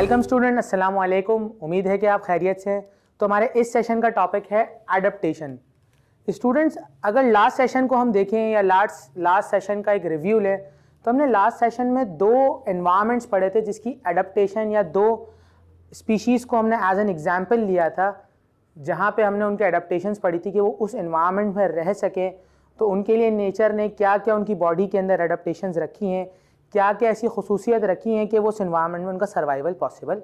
welcome student अस्सलाम वालेकुम उम्मीद है कि आप खैरियत से हैं तो हमारे इस सेशन का टॉपिक है एडप्टेशन स्टूडेंट्स अगर लास्ट सेशन को हम देखें या लास्ट लास्ट सेशन का एक रिव्यू लें तो हमने लास्ट सेशन में दो इन्वामेंट्स पढ़े थे जिसकी एडप्टेशन या दो स्पीशीज़ को हमने एज एन एग्ज़ाम्पल लिया था जहाँ पर हमने उनके एडप्टेशंस पढ़ी थी कि वो उस इन्वामेंट में रह सकें तो उनके लिए नेचर ने क्या क्या उनकी बॉडी के अंदर एडप्टेशंस रखी हैं क्या क्या ऐसी खसूसियत रखी हैं कि वो उस इन्वायरमेंट में उनका सर्वाइवल पॉसिबल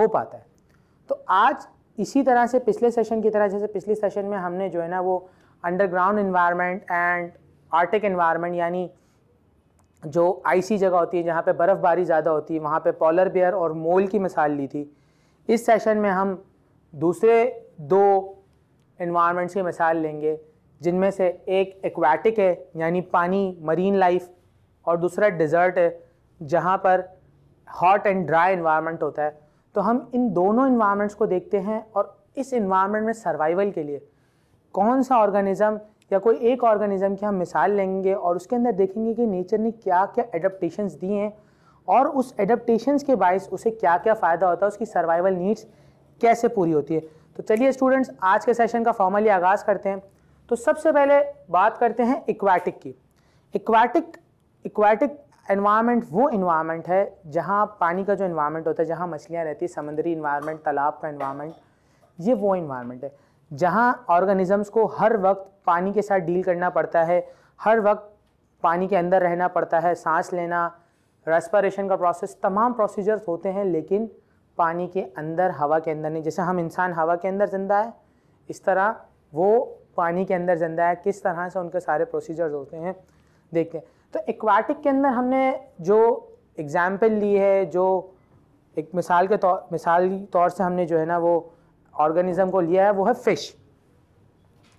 हो पाता है तो आज इसी तरह से पिछले सेशन की तरह जैसे पिछले सेशन में हमने जो है ना वो underground environment and arctic environment यानी जो आईसी जगह होती है जहाँ पे बर्फ़बारी ज़्यादा होती है वहाँ पे पॉलर बियर और मोल की मिसाल ली थी इस सेशन में हम दूसरे दो इन्वायरमेंट्स की मिसाल लेंगे जिनमें से एक एक्वाटिक है यानी पानी मरीन लाइफ और दूसरा डिज़र्ट है जहाँ पर हॉट एंड ड्राई इन्वायरमेंट होता है तो हम इन दोनों इन्वायरमेंट्स को देखते हैं और इस इन्वायरमेंट में सर्वाइवल के लिए कौन सा ऑर्गेनिज़म या कोई एक ऑर्गेनिज़म की हम मिसाल लेंगे और उसके अंदर देखेंगे कि नेचर ने क्या क्या एडप्टेशंस दिए हैं और उस एडप्टेशंस के बायस उसे क्या क्या फ़ायदा होता है उसकी सर्वाइवल नीड्स कैसे पूरी होती है तो चलिए स्टूडेंट्स आज के सेशन का फॉर्मली आगाज़ करते हैं तो सबसे पहले बात करते हैं इक्वाटिक की इक्वाटिक इक्वाटिक एनवायरनमेंट वो इन्वायरमेंट है जहाँ पानी का जो इन्वायरमेंट होता है जहाँ मछलियाँ रहती हैं समुद्री इन्वायरमेंट तालाब का इन्वायरमेंट ये वो इन्वायरमेंट है जहाँ ऑर्गेनिजम्स को हर वक्त पानी के साथ डील करना पड़ता है हर वक्त पानी के अंदर रहना पड़ता है सांस लेना रेस्परेशन का प्रोसेस तमाम प्रोसीजर्स होते हैं लेकिन पानी के अंदर हवा के अंदर नहीं जैसे हम इंसान हवा के अंदर ज़िंदा है इस तरह वो पानी के अंदर ज़िंदा है किस तरह से उनके सारे प्रोसीजर्स होते हैं देखते हैं तो एक्वाटिक के अंदर हमने जो एग्ज़ाम्पल ली है जो एक मिसाल के तौर मिसाल तौर से हमने जो है ना वो ऑर्गेनिज़म को लिया है वो है फ़िश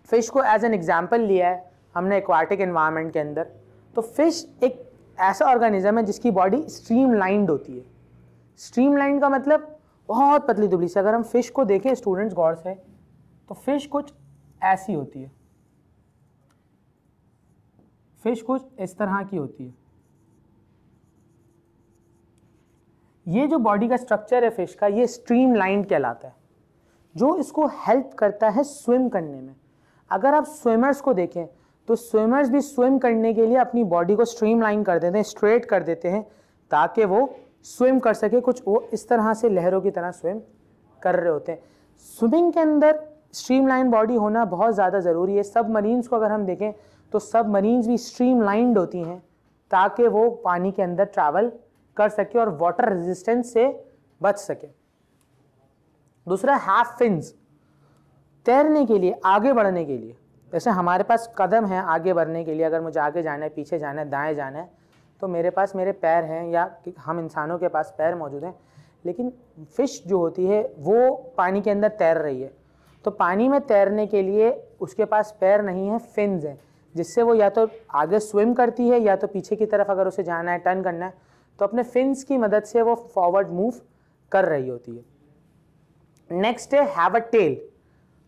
फ़िश को एज एन एग्ज़ाम्पल लिया है हमने एक्वाटिक इन्वामेंट के अंदर तो फ़िश एक ऐसा ऑर्गेनिज़म है जिसकी बॉडी स्ट्रीम लाइंड होती है स्ट्रीम लाइंड का मतलब बहुत पतली दुबली से अगर हम फ़िश को देखें स्टूडेंट्स गौर से तो फ़िश कुछ ऐसी होती है फिश कुछ इस तरह की होती है ये जो बॉडी का स्ट्रक्चर है फिश का ये स्ट्रीम लाइन कहलाता है जो इसको हेल्प करता है स्विम करने में अगर आप स्विमर्स को देखें तो स्विमर्स भी स्विम करने के लिए अपनी बॉडी को स्ट्रीम लाइन कर देते हैं स्ट्रेट कर देते हैं ताकि वो स्विम कर सके कुछ वो इस तरह से लहरों की तरह स्विम कर रहे होते हैं स्विमिंग के अंदर स्ट्रीम लाइन बॉडी होना बहुत ज़्यादा ज़रूरी है सब मरीन्स को अगर हम देखें तो सब मरीन्स भी स्ट्रीमलाइंड होती हैं ताकि वो पानी के अंदर ट्रैवल कर सके और वाटर रेजिस्टेंस से बच सके दूसरा हाफ फिन्स तैरने के लिए आगे बढ़ने के लिए जैसे हमारे पास कदम है आगे बढ़ने के लिए अगर मुझे आगे जाना है पीछे जाना है दाएं जाना है तो मेरे पास मेरे पैर हैं या हम इंसानों के पास पैर मौजूद हैं लेकिन फ़िश जो होती है वो पानी के अंदर तैर रही है तो पानी में तैरने के लिए उसके पास पैर नहीं है फिन्स हैं जिससे वो या तो आगे स्विम करती है या तो पीछे की तरफ अगर उसे जाना है टर्न करना है तो अपने फिन्स की मदद से वो फॉरवर्ड मूव कर रही होती है नेक्स्ट है have a tail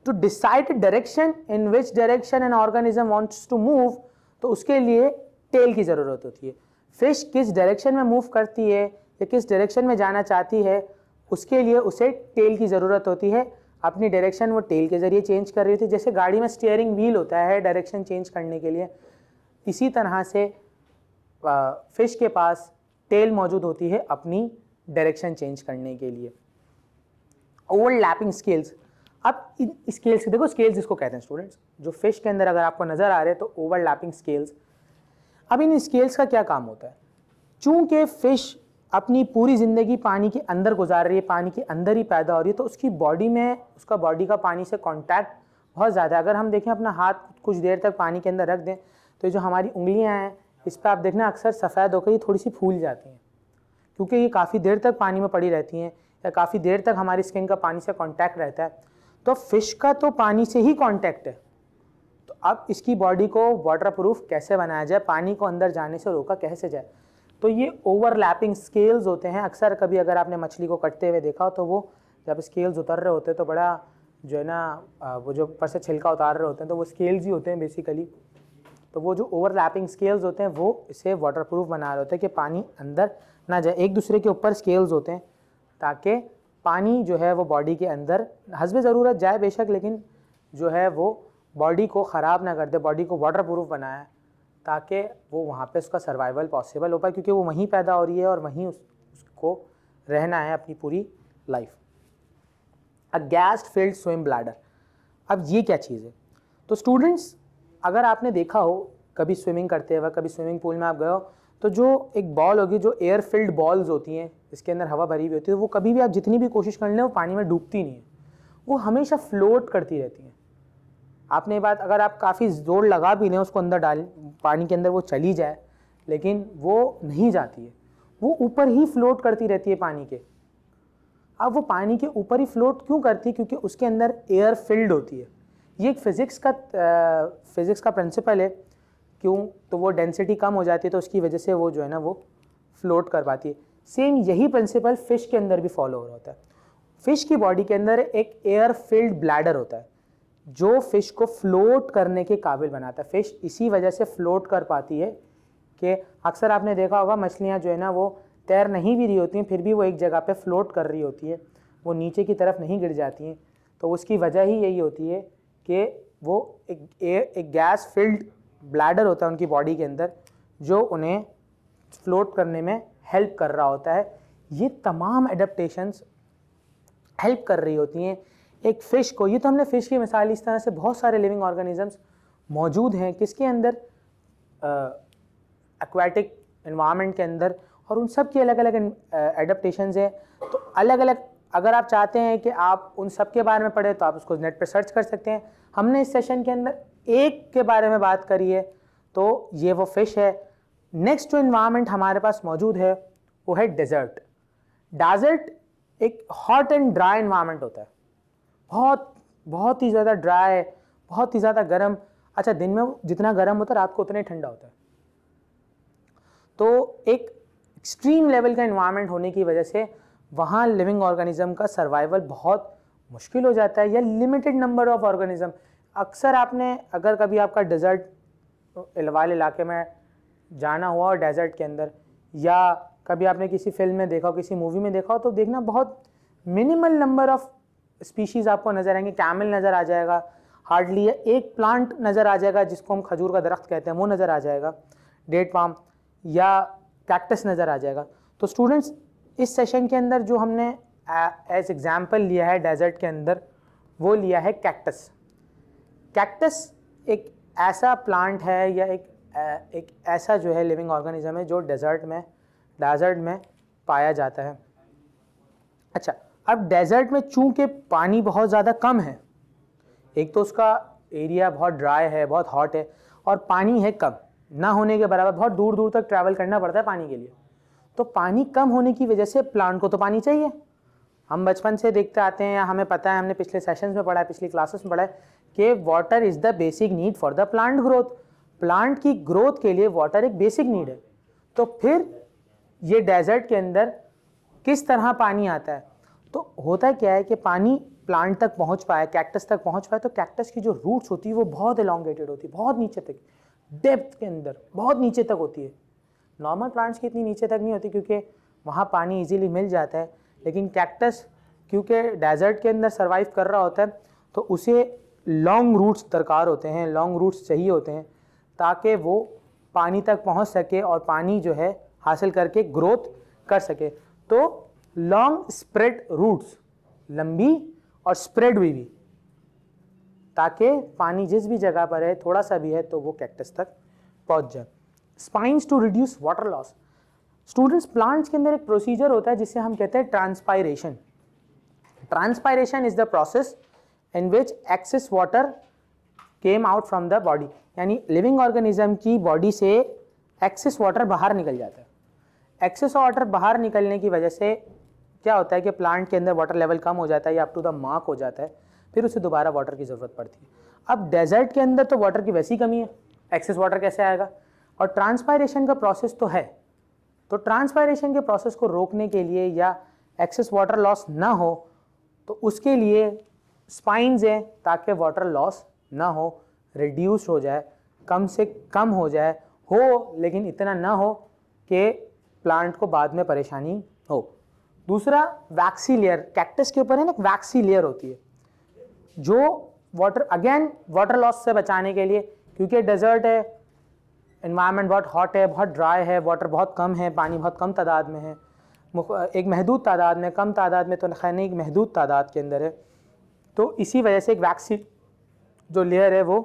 to decide direction in which direction an organism wants to move तो उसके लिए टेल की ज़रूरत होती है फिश किस डायरेक्शन में मूव करती है या किस डायरेक्शन में जाना चाहती है उसके लिए उसे टेल की ज़रूरत होती है अपनी डायरेक्शन वो टेल के ज़रिए चेंज कर रही थी जैसे गाड़ी में स्टीयरिंग व्हील होता है डायरेक्शन चेंज करने के लिए इसी तरह से फ़िश के पास टेल मौजूद होती है अपनी डायरेक्शन चेंज करने के लिए ओवरलैपिंग स्केल्स अब इन स्केल्स देखो स्केल्स जिसको कहते हैं स्टूडेंट्स जो फिश के अंदर अगर आपको नज़र आ रहे हैं तो ओवरलैपिंग स्केल्स अब इन स्केल्स का क्या काम होता है चूंकि फिश अपनी पूरी ज़िंदगी पानी के अंदर गुजार रही है पानी के अंदर ही पैदा हो रही है तो उसकी बॉडी में उसका बॉडी का पानी से कॉन्टैक्ट बहुत ज़्यादा अगर हम देखें अपना हाथ कुछ देर तक पानी के अंदर रख दें तो जो हमारी उंगलियाँ हैं इस पर आप देखना अक्सर सफ़ेद होकर ये थोड़ी सी फूल जाती हैं क्योंकि ये काफ़ी देर तक पानी में पड़ी रहती हैं या काफ़ी देर तक हमारी स्किन का पानी से कॉन्टैक्ट रहता है तो फिश का तो पानी से ही कॉन्टैक्ट है तो अब इसकी बॉडी को वाटर प्रूफ कैसे बनाया जाए पानी को अंदर जाने से रोका कैसे जाए तो ये ओवरलैपिंग स्केल्स होते हैं अक्सर कभी अगर आपने मछली को कटते हुए देखा हो तो वो जब स्केल्स उतर रहे होते हैं तो बड़ा जो है ना वो जो ऊपर से छिलका उतार रहे होते हैं तो वो स्केल्स ही होते हैं बेसिकली तो वो जो ओवरलैपिंग स्केल्स होते हैं वो इसे वाटरप्रूफ बना रहे होते हैं कि पानी अंदर ना जाए एक दूसरे के ऊपर स्केल्स होते हैं ताकि पानी जो है वो बॉडी के अंदर हसब ज़रूरत जाए बेशक लेकिन जो है वो बॉडी को ख़राब ना कर दे बॉडी को वाटर प्रूफ बनाए ताकि वो वहाँ पे उसका सर्वाइवल पॉसिबल हो पाए क्योंकि वो वहीं पैदा हो रही है और वहीं उस, उसको रहना है अपनी पूरी life a gas filled swim bladder अब ये क्या चीज़ है तो स्टूडेंट्स अगर आपने देखा हो कभी स्विमिंग करते हुए कभी स्विमिंग पूल में आप गए हो तो जो एक बॉल होगी जो एयर फिल्ड बॉल्स होती हैं जिसके अंदर हवा भरी हुई होती है वो कभी भी आप जितनी भी कोशिश कर लें वो पानी में डूबती नहीं है वो हमेशा फ्लोट करती रहती हैं आपने ये बात अगर आप काफ़ी जोर लगा भी लें उसको अंदर डाल पानी के अंदर वो चली जाए लेकिन वो नहीं जाती है वो ऊपर ही फ्लोट करती रहती है पानी के अब वो पानी के ऊपर ही फ्लोट क्यों करती है क्योंकि उसके अंदर एयर फिल्ड होती है ये एक फिज़िक्स का फिज़िक्स का प्रिंसिपल है क्यों तो वो डेंसिटी कम हो जाती है तो उसकी वजह से वो जो है ना वो फ्लोट कर पाती है सेम यही प्रिंसिपल फ़िश के अंदर भी फॉलो हो रहा होता है फ़िश की बॉडी के अंदर एक एयर फिल्ड ब्लैडर होता है जो फिश को फ्लोट करने के काबिल बनाता है फिश इसी वजह से फ्लोट कर पाती है कि अक्सर आपने देखा होगा मछलियाँ जो है ना वो तैर नहीं भी रही होती हैं फिर भी वो एक जगह पे फ्लोट कर रही होती है वो नीचे की तरफ नहीं गिर जाती हैं तो उसकी वजह ही यही होती है कि वो एक एयर एक गैस फिल्ड ब्लैडर होता है उनकी बॉडी के अंदर जो उन्हें फ्लोट करने में हेल्प कर रहा होता है ये तमाम एडप्टेशंस हेल्प कर रही होती हैं एक फ़िश को ये तो हमने फ़िश की मिसाल इस तरह से बहुत सारे लिविंग ऑर्गेनिजम्स मौजूद हैं किसके अंदर एक्वाटिक इन्वामेंट के अंदर और उन सब की अलग अलग एडप्टेशन हैं तो अलग अलग अगर आप चाहते हैं कि आप उन सब के बारे में पढ़ें तो आप उसको नेट पर सर्च कर सकते हैं हमने इस सेशन के अंदर एक के बारे में बात करी है तो ये वो फिश है नेक्स्ट जो इन्वामेंट हमारे पास मौजूद है वो है डेजर्ट डेजर्ट एक हॉट एंड ड्राई इन्वामेंट होता है बहुत बहुत ही ज़्यादा ड्राई बहुत ही ज़्यादा गर्म अच्छा दिन में जितना गर्म होता है रात को उतना ही ठंडा होता है तो एक एक्सट्रीम लेवल का इन्वायरमेंट होने की वजह से वहाँ लिविंग ऑर्गेनिज्म का सर्वाइवल बहुत मुश्किल हो जाता है या लिमिटेड नंबर ऑफ ऑर्गेनिज्म अक्सर आपने अगर कभी आपका डेजर्ट वाले इलाके में जाना हुआ और डेजर्ट के अंदर या कभी आपने किसी फिल्म में देखा हो किसी मूवी में देखा हो तो देखना बहुत मिनिमल नंबर ऑफ स्पीशीज़ आपको नज़र आएंगे कैमल नज़र आ जाएगा हार्डली एक प्लांट नज़र आ जाएगा जिसको हम खजूर का दरख्त कहते हैं वो नज़र आ जाएगा डेट पाम या कैक्टस नज़र आ जाएगा तो स्टूडेंट्स इस सेशन के अंदर जो हमने एज एग्ज़ाम्पल लिया है डेजर्ट के अंदर वो लिया है कैक्टस कैक्टस एक ऐसा प्लांट है या एक एक ऐसा जो है लिविंग ऑर्गेनिज्म है जो डेजर्ट में डेजर्ट में पाया जाता है अच्छा अब डेजर्ट में चूँकि पानी बहुत ज़्यादा कम है एक तो उसका एरिया बहुत ड्राई है बहुत हॉट है और पानी है कम ना होने के बराबर बहुत दूर दूर तक ट्रैवल करना पड़ता है पानी के लिए तो पानी कम होने की वजह से प्लांट को तो पानी चाहिए हम बचपन से देखते आते हैं या हमें पता है हमने पिछले सेशंस में पढ़ा है पिछली क्लासेस में पढ़ा है कि water is the basic need for the plant growth plant की ग्रोथ के लिए वाटर एक बेसिक नीड है तो फिर ये डेजर्ट के अंदर किस तरह पानी आता है तो होता क्या है कि पानी प्लांट तक पहुंच पाए कैक्टस तक पहुंच पाए तो कैक्टस की जो रूट्स होती है वो बहुत एलोंगेटेड होती है बहुत नीचे तक डेप्थ के अंदर बहुत नीचे तक होती है नॉर्मल प्लांट्स की इतनी नीचे तक नहीं होती क्योंकि वहाँ पानी इजीली मिल जाता है लेकिन कैक्टस क्योंकि डेजर्ट के अंदर सर्वाइव कर रहा होता है तो उसे लॉन्ग रूट्स दरकार होते हैं लॉन्ग रूट्स चाहिए होते हैं ताकि वो पानी तक पहुँच सके और पानी जो है हासिल करके ग्रोथ कर सके तो लॉन्ग स्प्रेड रूट्स लंबी और स्प्रेड हुई भी ताकि पानी जिस भी जगह पर है थोड़ा सा भी है तो वो कैक्टस तक पहुंच जाए spines to reduce water loss students plants के अंदर एक प्रोसीजर होता है जिसे हम कहते हैं transpiration transpiration is the process in which excess water came out from the body यानी लिविंग ऑर्गेनिज्म की बॉडी से एक्सेस वाटर बाहर निकल जाता है एक्सेस वाटर बाहर निकलने की वजह से क्या होता है कि प्लांट के अंदर वाटर लेवल कम हो जाता है या अप टू द मार्क हो जाता है फिर उसे दोबारा वाटर की ज़रूरत पड़ती है अब डेजर्ट के अंदर तो वाटर की वैसी कमी है एक्सेस वाटर कैसे आएगा और ट्रांसपायरेशन का प्रोसेस तो है तो ट्रांसपायरेशन के प्रोसेस को रोकने के लिए या एक्सेस वाटर लॉस ना हो तो उसके लिए स्पाइंस हैं ताकि वाटर लॉस ना हो रिड्यूस हो जाए कम से कम हो जाए हो लेकिन इतना ना हो कि प्लांट को बाद में परेशानी हो दूसरा वैक्सी लेयर कैक्टस के ऊपर है ना एक वैक्सी लेयर होती है जो वाटर अगेन वाटर लॉस से बचाने के लिए क्योंकि डेजर्ट है इन्वायरमेंट बहुत हॉट है बहुत ड्राई है वाटर बहुत कम है पानी बहुत कम तादाद में है एक महदूद तादाद में कम तादाद में तो खैर एक महदूद तादाद के अंदर है तो इसी वजह से एक वैक्सी जो लेयर है वो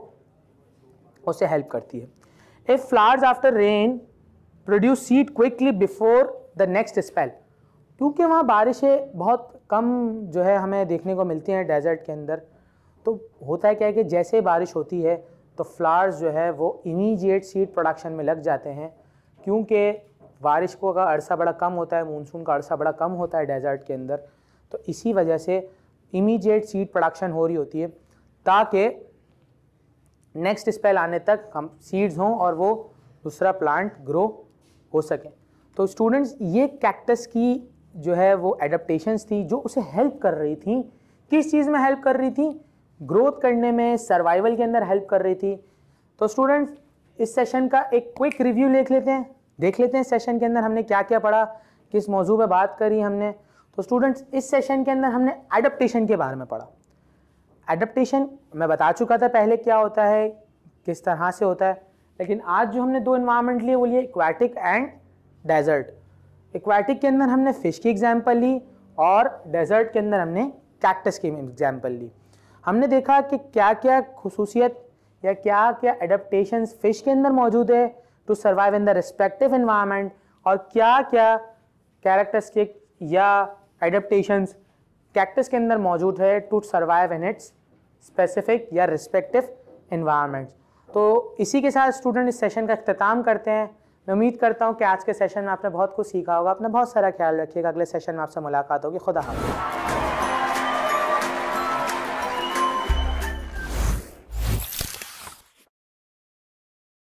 उसे हेल्प करती है if flowers after rain produce seed quickly before the next spell क्योंकि वहाँ बारिशें बहुत कम जो है हमें देखने को मिलती हैं डेजर्ट के अंदर तो होता है क्या है कि जैसे बारिश होती है तो फ्लावर्स जो है वो इमीडिएट सीड प्रोडक्शन में लग जाते हैं क्योंकि बारिश को का अरसा बड़ा कम होता है मानसून का अरसा बड़ा कम होता है डेजर्ट के अंदर तो इसी वजह से इमीडिएट सीड प्रोडक्शन हो रही होती है ताकि नेक्स्ट स्पेल आने तक हम सीड्स हों और वो दूसरा प्लांट ग्रो हो सके तो स्टूडेंट्स ये कैक्टस की जो है वो एडप्टेशंस थी जो उसे हेल्प कर रही थी किस चीज़ में हेल्प कर रही थी ग्रोथ करने में सर्वाइवल के अंदर हेल्प कर रही थी तो स्टूडेंट्स इस सेशन का एक क्विक रिव्यू लिख लेते हैं देख लेते हैं सेशन के अंदर हमने क्या क्या पढ़ा किस मौजू पर बात करी हमने तो स्टूडेंट्स इस सेशन के अंदर हमने एडप्टेशन के बारे में पढ़ा एडप्टेशन मैं बता चुका था पहले क्या होता है किस तरह से होता है लेकिन आज जो हमने दो इन्वायरमेंट लिए वो लिए एक्वाटिक एंड डेजर्ट एक्वाटिक के अंदर हमने फ़िश की एग्जाम्पल ली और डेजर्ट के अंदर हमने कैक्टस की एग्जाम्पल ली हमने देखा कि क्या क्या खसूसियत या क्या क्या एडप्टेशन फ़िश के अंदर मौजूद है to survive in the respective environment और क्या क्या के या एडप्टेशन कैक्टस के अंदर मौजूद है to survive in its specific या रिस्पेक्टिव इन्वायरमेंट तो इसी के साथ स्टूडेंट इस सेशन का अख्ताम करते हैं मैं उम्मीद करता हूँ कि आज के सेशन में आपने बहुत कुछ सीखा होगा अपना बहुत सारा ख्याल रखिएगा अगले सेशन में आपसे मुलाकात होगी खुदा हाफिज़